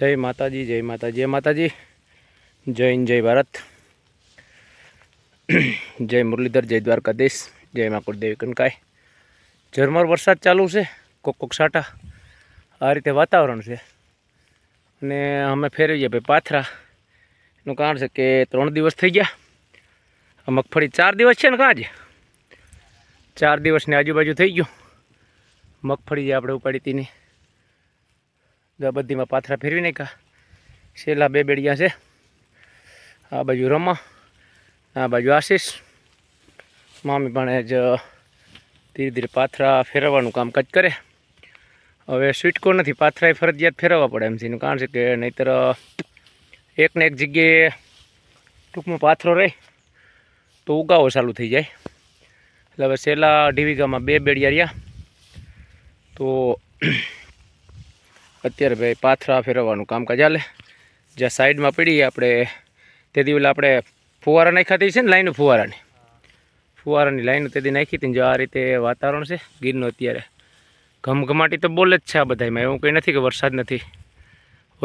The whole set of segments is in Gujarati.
જય માતાજી જય માતાજી જય માતાજી જય હિન્દ જય ભારત જય મુરલીધર જય દ્વારકાધીશ જય માકુળદેવી કનકાય ઝરમર વરસાદ ચાલુ છે કોક કોક સાટા આ રીતે વાતાવરણ છે અને અમે ફેરવી ગયા ભાઈ પાથરા એનું કારણ છે કે ત્રણ દિવસ થઈ ગયા મગફળી ચાર દિવસ છે ને કાં આજે ચાર દિવસની આજુબાજુ થઈ ગયું મગફળી જે આપણે ઉપાડી હતી જો બધીમાં પાથરા ફેરવી નાખ્યા છેલ્લા બે બેડિયા છે આ બાજુ રમા આ બાજુ આશીષ મામી પણ જ ધીરે ધીરે પાથરા ફેરવવાનું કામ કામકાજ કરે હવે સ્વીટકો નથી પાથરા એ ફરજિયાત ફેરવવા પડે એમ છે કારણ છે કે નહીતર એકને એક જગ્યાએ ટૂંકમાં પાથરો રહે તો ઉગાવો ચાલુ થઈ જાય એટલે હવે છેલ્લા ઢીવીગામાં બે બેડિયા રહ્યા તો અત્યારે ભાઈ પાથરા ફેરવવાનું કામકાજ હાલે જ્યાં સાઈડમાં પડીએ આપણે તે દિવસ આપણે ફુવારા નાખ્યા હતી છે ને લાઈનો ફુવારાની ફુવારાની લાઈનો તેથી નાખી હતી જો આ રીતે વાતાવરણ છે ગીરનું અત્યારે ઘમઘમાટી તો બોલે જ છે આ બધામાં એવું કંઈ નથી કે વરસાદ નથી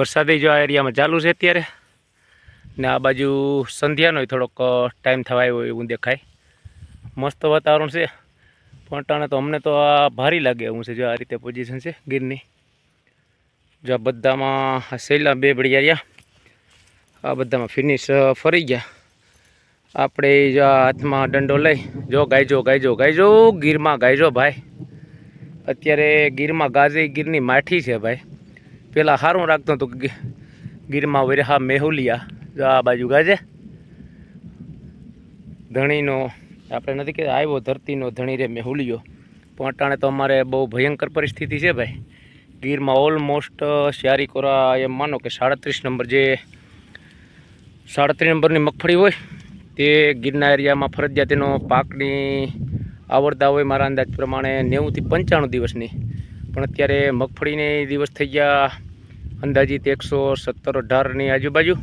વરસાદે જો આ એરિયામાં ચાલુ છે અત્યારે ને આ બાજુ સંધ્યાનો થોડોક ટાઈમ થવા આવ્યો એવું દેખાય મસ્ત વાતાવરણ છે પણ તો અમને તો આ ભારી લાગે એવું છે જો આ રીતે પોઝિશન છે ગીરની જો આ બધામાં છેલ્લા બે બળિયા રહ્યા આ બધામાં ફિનિશ ફરી ગયા આપણે જો હાથમાં દંડો લઈ જો ગાયજો ગાયજો ગાયજો ગીરમાં ગાયજો ભાઈ અત્યારે ગીરમાં ગાજે ગીરની માઠી છે ભાઈ પહેલાં સારું રાખતો હતો ગીરમાં વેરહા મેહુલિયા જો આ બાજુ ગાજે ધણીનો આપણે નથી કે આવ્યો ધરતીનો ધણી રે મેહુલિયો પણ અટાણે તો અમારે બહુ ભયંકર પરિસ્થિતિ છે ભાઈ ગીરમાં ઓલમોસ્ટ શિયારીકોરા એમ માનો કે સાડત્રીસ નંબર જે સાડત્રીસ નંબરની મગફળી હોય તે ગીરના એરિયામાં ફરજિયાત એનો પાકની આવડતા હોય મારા અંદાજ પ્રમાણે નેવુંથી પંચાણું દિવસની પણ અત્યારે મગફળીને દિવસ થઈ ગયા અંદાજિત એકસો સત્તર અઢારની આજુબાજુ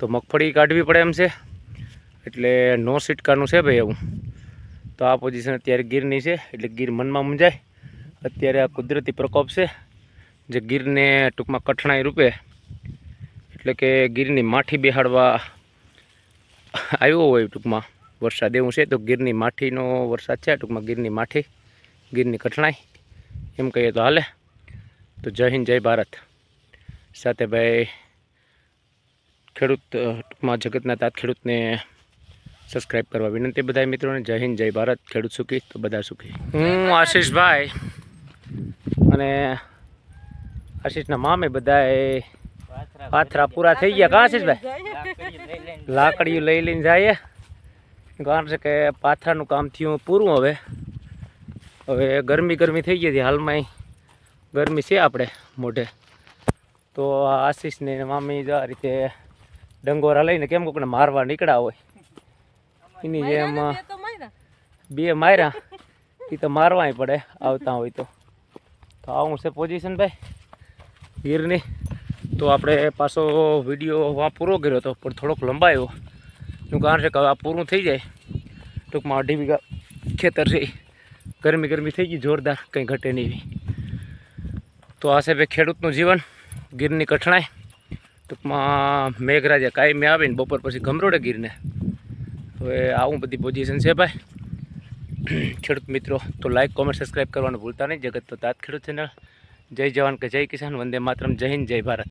તો મગફળી કાઢવી પડે એમ છે એટલે નો સિટકાનું છે ભાઈ એવું તો આ પોઝિશન અત્યારે ગીરની છે એટલે ગીર મનમાં મૂંઝાય અત્યારે આ કુદરતી પ્રકોપ છે જે ગીરને ટૂંકમાં કઠણાઈ રૂપે એટલે કે ગીરની માઠી બેહાડવા આવ્યો હોય ટૂંકમાં વરસાદ એવું છે તો ગીરની માઠીનો વરસાદ છે ટૂંકમાં ગીરની માઠી ગીરની કઠણાઈ એમ કહીએ તો હાલે તો જય હિન્દ જય ભારત સાથે ભાઈ ખેડૂત ટૂંકમાં જગતના તાત ખેડૂતને સબસ્ક્રાઈબ કરવા વિનંતી બધા મિત્રોને જય હિન્દ જય ભારત ખેડૂત સુખી તો બધા સુખી હું આશીષભાઈ અને આશીષના મામે બધાએ પાથરા પૂરા થઈ ગયા કા આશીષભાઈ લાકડીયું લઈ લઈને જાય કારણ છે કે પાથરાનું કામ થયું પૂરું હવે હવે ગરમી ગરમી થઈ ગઈ હતી હાલમાં ગરમી છે આપણે મોઢે તો આશીષને મામી આ રીતે ડંગોરા લઈને કેમ કોકને મારવા નીકળ્યા હોય એની જેમ બે માર્યા એ તો મારવાય પડે આવતા હોય તો તો આવું છે પોઝિશન ભાઈ ગીરની તો આપણે પાછો વિડીયો પૂરો કર્યો હતો પણ થોડોક લંબાયો એનું કારણ છે કે આ પૂરું થઈ જાય ટૂંકમાં અઢી વીઘા ખેતર છે ગરમી ગરમી થઈ ગઈ જોરદાર કંઈ ઘટે નહીં તો આ સાહેબ ખેડૂતનું જીવન ગીરની કઠણાઈ ટૂંકમાં મેઘરાજા કાયમે આવીને બપોર પછી ગમરોડે ગીરને હવે આવું બધી પોઝિશન છે ભાઈ ખેડૂત મિત્રો તો લાઇક કોમેન્ટ સબસ્ક્રાઈબ કરવાનું ભૂલતા નહીં જગત તો તાત ખેડૂત ચેનલ જય જવાન કે જય કિસાન વંદે માતરમ જય હિન્દ જય ભારત